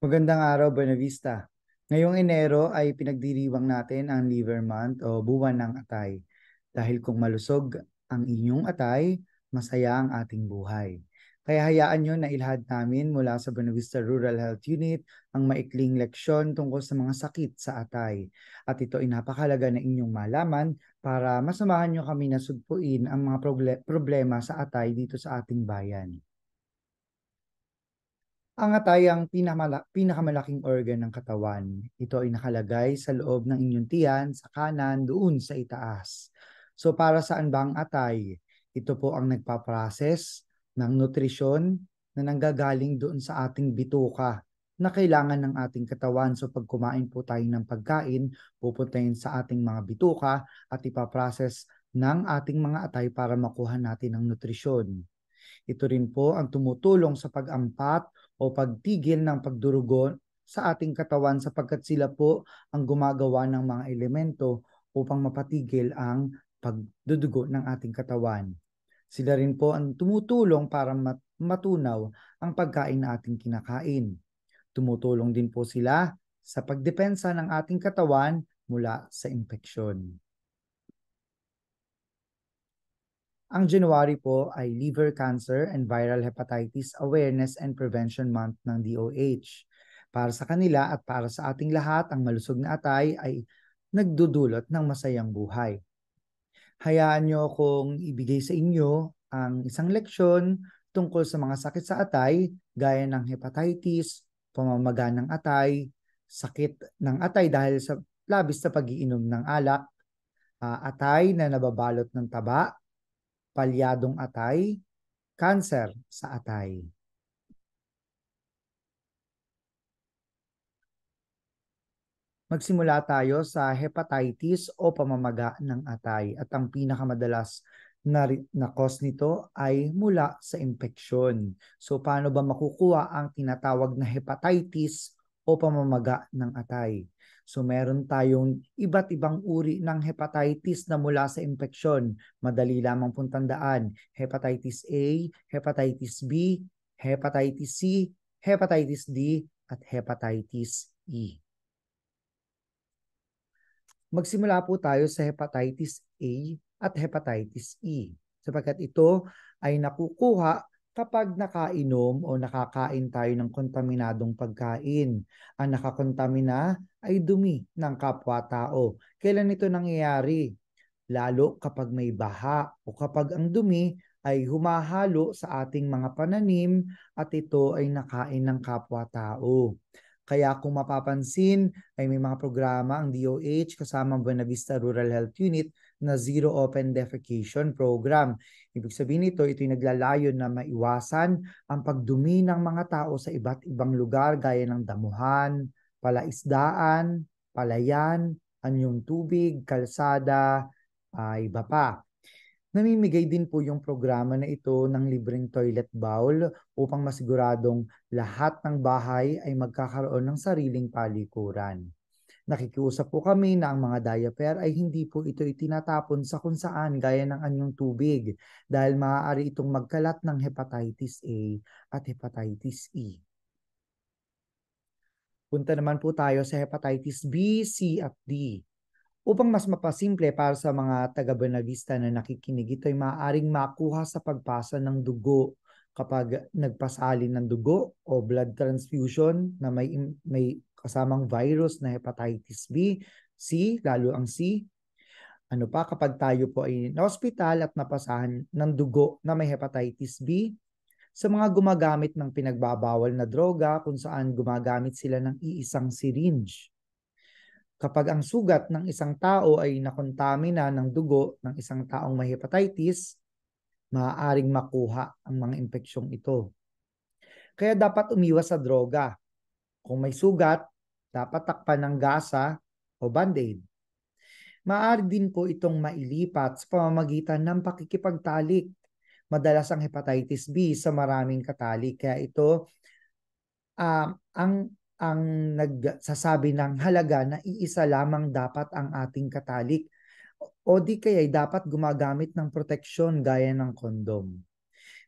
Magandang araw, Buenavista. Ngayong Enero ay pinagdiriwang natin ang Liver Month o Buwan ng Atay. Dahil kung malusog ang inyong atay, masaya ang ating buhay. Kaya hayaan nyo na ilhad namin mula sa Buenavista Rural Health Unit ang maikling leksyon tungkol sa mga sakit sa atay. At ito ay napakalaga na inyong malaman para masamahan nyo kami na sugpuin ang mga problema sa atay dito sa ating bayan. Ang atay ang pinakamala- pinakamalaking organ ng katawan. Ito ay nakalagay sa loob ng inyong tiyan, sa kanan, doon sa itaas. So para saan ba ang atay? Ito po ang nagpaprocess ng nutrisyon na nanggagaling doon sa ating bituka na kailangan ng ating katawan. So pag kumain po tayo ng pagkain, pupunta pupuntahin sa ating mga bituka at ipaprocess ng ating mga atay para makuha natin ang nutrisyon. Ito rin po ang tumutulong sa pag-ampat o pagtigil ng pagdurugo sa ating katawan sapagkat sila po ang gumagawa ng mga elemento upang mapatigil ang pagdudugo ng ating katawan. Sila rin po ang tumutulong para matunaw ang pagkain na ating kinakain. Tumutulong din po sila sa pagdepensa ng ating katawan mula sa impeksyon. Ang January po ay Liver Cancer and Viral Hepatitis Awareness and Prevention Month ng DOH. Para sa kanila at para sa ating lahat, ang malusog na atay ay nagdudulot ng masayang buhay. Hayaan niyo kong ibigay sa inyo ang isang leksyon tungkol sa mga sakit sa atay gaya ng hepatitis, pamamaga ng atay, sakit ng atay dahil sa labis sa pag-iinom ng alak, uh, atay na nababalot ng taba, palyadong atay, cancer sa atay. Magsimula tayo sa hepatitis o pamamaga ng atay at ang pinakamadalas na, na cause nito ay mula sa impeksyon. So paano ba makukuha ang tinatawag na hepatitis o pamamaga ng atay. So meron tayong iba't ibang uri ng hepatitis na mula sa impeksyon. Madali lamang pong tandaan. Hepatitis A, hepatitis B, hepatitis C, hepatitis D, at hepatitis E. Magsimula po tayo sa hepatitis A at hepatitis E sapagkat ito ay nakukuha kapag nakainom o nakakain tayo ng kontaminadong pagkain. Ang nakakontamina ay dumi ng kapwa-tao. Kailan ito nangyayari? Lalo kapag may baha o kapag ang dumi ay humahalo sa ating mga pananim at ito ay nakain ng kapwa-tao. Kaya kung mapapansin ay may mga programa ang DOH kasama ang Buena Vista Rural Health Unit na Zero Open Defecation Program. Ibig sabihin nito, ito'y naglalayon na maiwasan ang pagdumi ng mga tao sa iba't ibang lugar gaya ng damuhan, palaisdaan, palayan, anyong tubig, kalsada, ay ah, iba pa. Namimigay din po yung programa na ito ng libreng toilet bowl upang masiguradong lahat ng bahay ay magkakaroon ng sariling palikuran. Nakikiusap po kami na ang mga diaper ay hindi po ito itinatapon sa kung gaya ng anyong tubig dahil maaari itong magkalat ng hepatitis A at hepatitis E. Punta naman po tayo sa hepatitis B, C at D. Upang mas mapasimple para sa mga taga-Bonavista na nakikinig, ito ay maaaring makuha sa pagpasa ng dugo kapag nagpasalin ng dugo o blood transfusion na may, may kasamang virus na hepatitis B, C, lalo ang C. Ano pa kapag tayo po ay na-hospital at napasahan ng dugo na may hepatitis B, sa mga gumagamit ng pinagbabawal na droga kung saan gumagamit sila ng iisang syringe. Kapag ang sugat ng isang tao ay nakontamina ng dugo ng isang taong may hepatitis, maaaring makuha ang mga impeksyong ito. Kaya dapat umiwas sa droga kung may sugat, dapat takpan ng gasa o band-aid. Maaari din po itong mailipat sa pamamagitan ng pakikipagtalik. Madalas ang hepatitis B sa maraming katalik kaya ito uh, ang ang nagsasabi ng halaga na iisa lamang dapat ang ating katalik o di kaya'y dapat gumagamit ng proteksyon gaya ng kondom.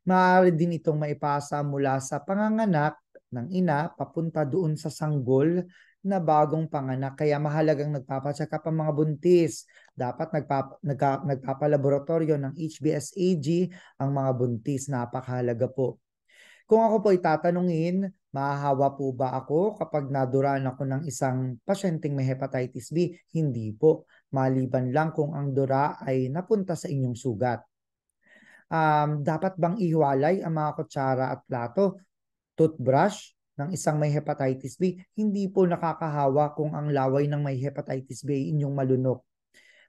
Maaari din itong maipasa mula sa panganganak ng ina papunta doon sa sanggol na bagong panganak. Kaya mahalagang nagpapatsaka pa mga buntis. Dapat nagpap nagka- nagpapalaboratorio ng HBSAG ang mga buntis. Napakahalaga po. Kung ako po itatanungin, mahahawa po ba ako kapag naduran ako ng isang pasyenteng may hepatitis B? Hindi po. Maliban lang kung ang dura ay napunta sa inyong sugat. Um, dapat bang ihiwalay ang mga kutsara at plato? toothbrush ng isang may hepatitis B, hindi po nakakahawa kung ang laway ng may hepatitis B ay inyong malunok.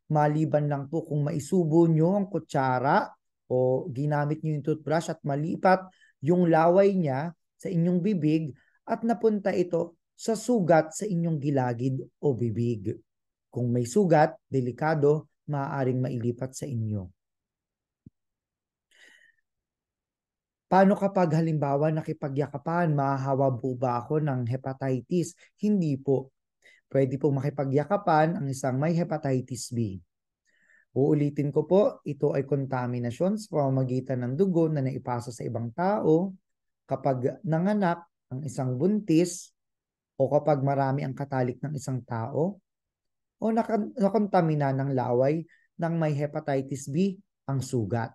Maliban lang po kung maisubo nyo ang kutsara o ginamit nyo yung toothbrush at malipat yung laway niya sa inyong bibig at napunta ito sa sugat sa inyong gilagid o bibig. Kung may sugat, delikado, maaaring mailipat sa inyo. Paano kapag halimbawa nakipagyakapan, mahahawa po ba ako ng hepatitis? Hindi po. Pwede po makipagyakapan ang isang may hepatitis B. Uulitin ko po, ito ay contamination sa pamamagitan ng dugo na naipasa sa ibang tao kapag nanganak ang isang buntis o kapag marami ang katalik ng isang tao o nakontamina ng laway ng may hepatitis B ang sugat.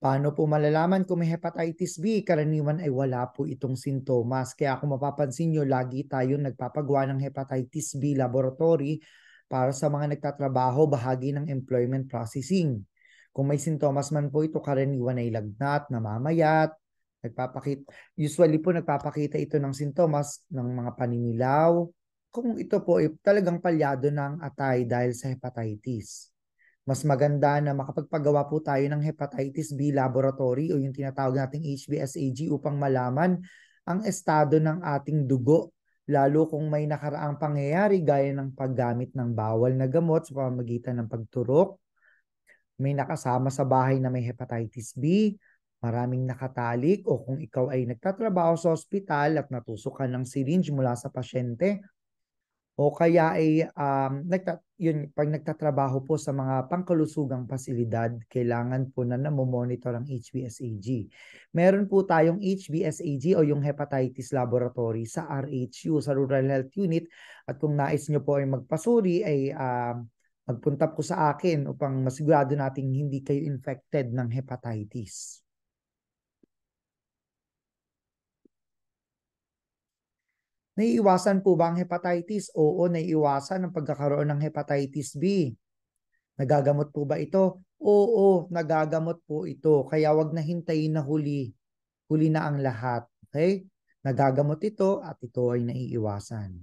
Paano po malalaman kung may hepatitis B? Karaniwan ay wala po itong sintomas. Kaya kung mapapansin nyo, lagi tayong nagpapagawa ng hepatitis B laboratory para sa mga nagtatrabaho bahagi ng employment processing. Kung may sintomas man po ito, karaniwan ay lagnat, namamayat, nagpapakita, usually po nagpapakita ito ng sintomas ng mga paninilaw, kung ito po ay talagang palyado ng atay dahil sa hepatitis mas maganda na makapagpagawa po tayo ng hepatitis B laboratory o yung tinatawag nating HBsAg upang malaman ang estado ng ating dugo lalo kung may nakaraang pangyayari gaya ng paggamit ng bawal na gamot sa pamamagitan ng pagturok, may nakasama sa bahay na may hepatitis B, maraming nakatalik o kung ikaw ay nagtatrabaho sa ospital at natusok ka ng syringe mula sa pasyente, o kaya ay um, nagta- yun, pag nagtatrabaho po sa mga pangkalusugang pasilidad, kailangan po na namomonitor ang HBSAG. Meron po tayong HBSAG o yung Hepatitis Laboratory sa RHU, sa Rural Health Unit. At kung nais nyo po ay magpasuri, ay uh, magpunta po sa akin upang masigurado nating hindi kayo infected ng hepatitis. Naiiwasan po ba ang hepatitis? Oo, naiiwasan ang pagkakaroon ng hepatitis B. Nagagamot po ba ito? Oo, nagagamot po ito. Kaya wag na hintayin na huli. Huli na ang lahat. Okay? Nagagamot ito at ito ay naiiwasan.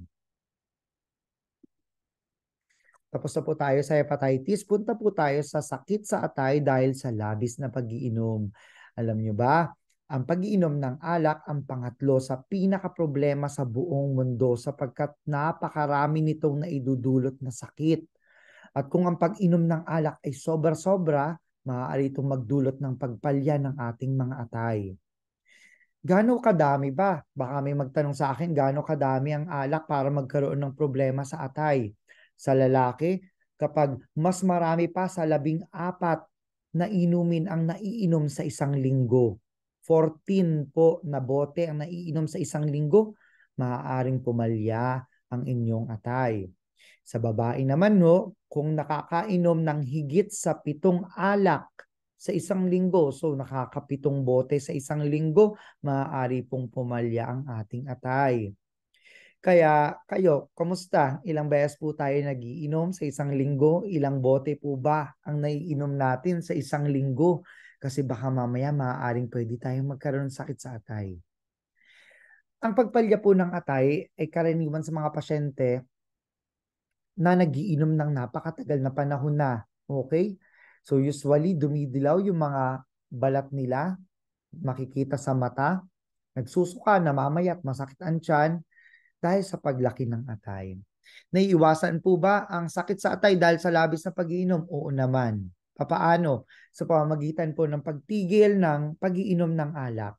Tapos na po tayo sa hepatitis. Punta po tayo sa sakit sa atay dahil sa labis na pag-iinom. Alam nyo ba? Ang pag-iinom ng alak ang pangatlo sa pinakaproblema sa buong mundo sapagkat napakarami nitong naidudulot na sakit. At kung ang pag-inom ng alak ay sobra-sobra, maaari itong magdulot ng pagpalya ng ating mga atay. Gano'ng kadami ba? Baka may magtanong sa akin, gano'ng kadami ang alak para magkaroon ng problema sa atay? Sa lalaki, kapag mas marami pa sa labing apat na inumin ang naiinom sa isang linggo 14 po na bote ang naiinom sa isang linggo, maaaring pumalya ang inyong atay. Sa babae naman no, kung nakakainom ng higit sa pitong alak sa isang linggo, so nakakapitong bote sa isang linggo, maaari pong pumalya ang ating atay. Kaya kayo, kumusta? Ilang beses po tayo nagiinom sa isang linggo? Ilang bote po ba ang naiinom natin sa isang linggo? Kasi baka mamaya maaaring pwede tayong magkaroon ng sakit sa atay. Ang pagpalya po ng atay ay karaniwan sa mga pasyente na nagiinom ng napakatagal na panahon na. Okay? So usually dumidilaw yung mga balat nila, makikita sa mata, nagsusuka, namamayat, masakit ang tiyan dahil sa paglaki ng atay. Naiiwasan po ba ang sakit sa atay dahil sa labis na pag-iinom? Oo naman. Papaano? Sa pamagitan po ng pagtigil ng pagiinom ng alak.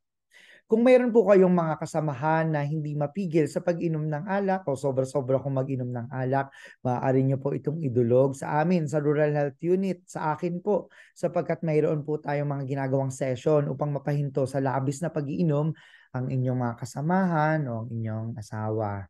Kung mayroon po kayong mga kasamahan na hindi mapigil sa pag-inom ng alak o sobra-sobra kung mag-inom ng alak, maaari nyo po itong idulog sa amin, sa Rural Health Unit, sa akin po, sapagkat mayroon po tayong mga ginagawang session upang mapahinto sa labis na pag-iinom ang inyong mga kasamahan o ang inyong asawa.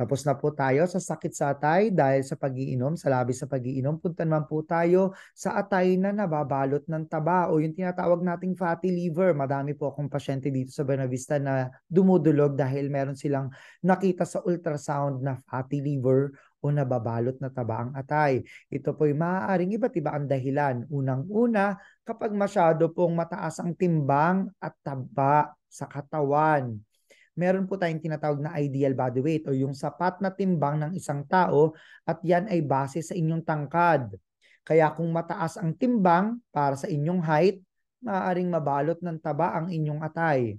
Tapos na po tayo sa sakit sa atay dahil sa pagiinom, sa labis sa pagiinom. Punta naman po tayo sa atay na nababalot ng taba o yung tinatawag nating fatty liver. Madami po akong pasyente dito sa Benavista na dumudulog dahil meron silang nakita sa ultrasound na fatty liver o nababalot na taba ang atay. Ito po'y maaaring iba't iba ang dahilan. Unang-una, kapag masyado pong mataas ang timbang at taba sa katawan meron po tayong tinatawag na ideal body weight o yung sapat na timbang ng isang tao at yan ay base sa inyong tangkad. Kaya kung mataas ang timbang para sa inyong height, maaaring mabalot ng taba ang inyong atay.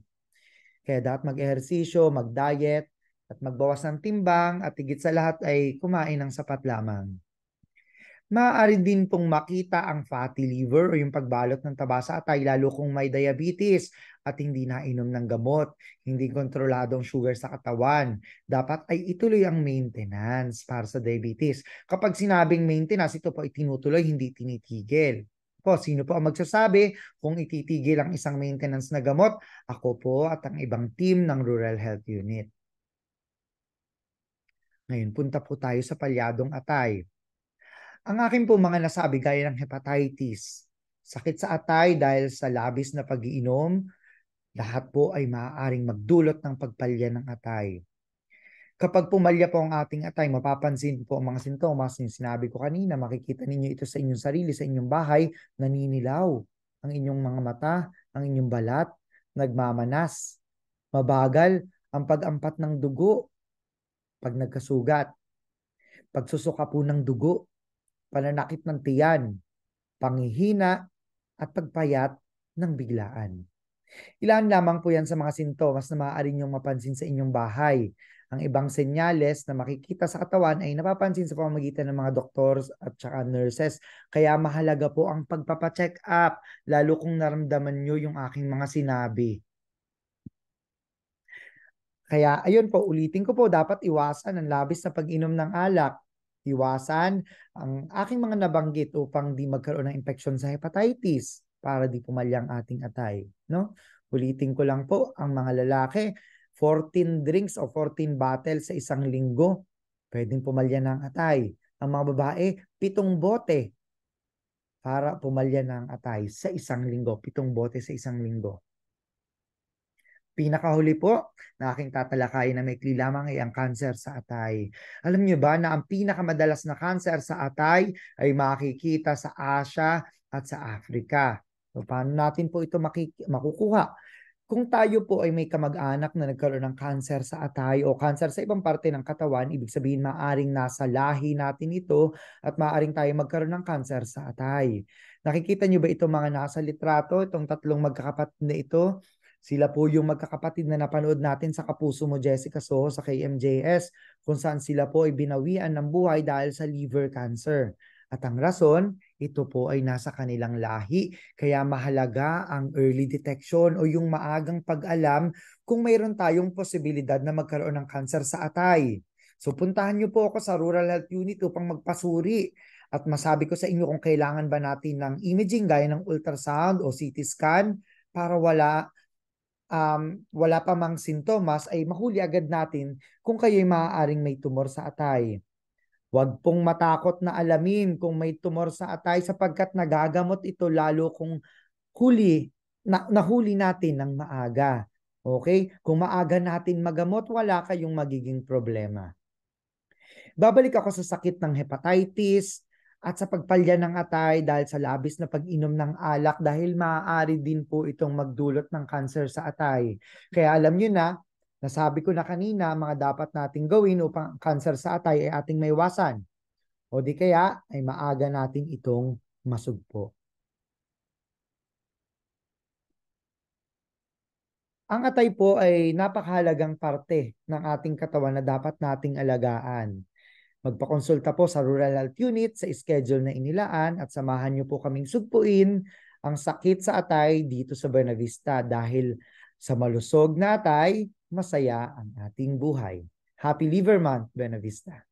Kaya dapat mag-ehersisyo, mag-diet, at magbawas ng timbang at higit sa lahat ay kumain ng sapat lamang. Maaari din pong makita ang fatty liver o yung pagbalot ng taba sa atay lalo kung may diabetes at hindi na nainom ng gamot, hindi kontroladong sugar sa katawan. Dapat ay ituloy ang maintenance para sa diabetes. Kapag sinabing maintenance, ito po ay tinutuloy, hindi tinitigil po. Sino po ang magsasabi kung ititigil ang isang maintenance na gamot? Ako po at ang ibang team ng Rural Health Unit. Ngayon, punta po tayo sa palyadong atay. Ang akin po mga nasabi gaya ng hepatitis, sakit sa atay dahil sa labis na pag-iinom lahat po ay maaaring magdulot ng pagpalya ng atay. Kapag pumalya po ang ating atay, mapapansin po ang mga sintomas na sinabi ko kanina. Makikita ninyo ito sa inyong sarili, sa inyong bahay, naninilaw ang inyong mga mata, ang inyong balat, nagmamanas, mabagal ang pag-ampat ng dugo pag nagkasugat, pagsusuka po ng dugo, pananakit ng tiyan, panghihina at pagpayat ng biglaan. Ilan lamang po yan sa mga sintomas na maaari niyong mapansin sa inyong bahay. Ang ibang senyales na makikita sa katawan ay napapansin sa pamamagitan ng mga doktors at saka nurses. Kaya mahalaga po ang pagpapacheck up, lalo kung naramdaman nyo yung aking mga sinabi. Kaya ayun po, ulitin ko po, dapat iwasan ang labis na pag-inom ng alak. Iwasan ang aking mga nabanggit upang di magkaroon ng infection sa hepatitis para di pumalya ang ating atay. No? Ulitin ko lang po, ang mga lalaki, 14 drinks o 14 bottles sa isang linggo, pwedeng pumalya ng atay. Ang mga babae, pitong bote para pumalya ng atay sa isang linggo. Pitong bote sa isang linggo. Pinakahuli po na aking tatalakayin na may lamang ay ang cancer sa atay. Alam niyo ba na ang pinakamadalas na cancer sa atay ay makikita sa Asia at sa Africa. So, paano natin po ito makik- makukuha? Kung tayo po ay may kamag-anak na nagkaroon ng cancer sa atay o cancer sa ibang parte ng katawan, ibig sabihin maaring nasa lahi natin ito at maaring tayo magkaroon ng cancer sa atay. Nakikita nyo ba itong mga nasa litrato, itong tatlong magkakapatid na ito? Sila po yung magkakapatid na napanood natin sa Kapuso mo Jessica Soho sa KMJS kung saan sila po ay binawian ng buhay dahil sa liver cancer. At ang rason, ito po ay nasa kanilang lahi. Kaya mahalaga ang early detection o yung maagang pag-alam kung mayroon tayong posibilidad na magkaroon ng kanser sa atay. So puntahan niyo po ako sa Rural Health Unit upang magpasuri at masabi ko sa inyo kung kailangan ba natin ng imaging gaya ng ultrasound o CT scan para wala um, wala pa mang sintomas ay mahuli agad natin kung kayo ay maaaring may tumor sa atay. Huwag pong matakot na alamin kung may tumor sa atay sapagkat nagagamot ito lalo kung huli, na, nahuli natin ng maaga. Okay? Kung maaga natin magamot, wala kayong magiging problema. Babalik ako sa sakit ng hepatitis at sa pagpalya ng atay dahil sa labis na pag-inom ng alak dahil maaari din po itong magdulot ng cancer sa atay. Kaya alam nyo na, Nasabi ko na kanina mga dapat nating gawin upang cancer sa atay ay ating maiwasan. O di kaya ay maaga natin itong masugpo. Ang atay po ay napakahalagang parte ng ating katawan na dapat nating alagaan. Magpakonsulta po sa Rural Health Unit sa schedule na inilaan at samahan niyo po kaming sugpuin ang sakit sa atay dito sa Buena Vista dahil sa malusog na atay, masaya ang ating buhay. Happy Liverman, Buena Vista!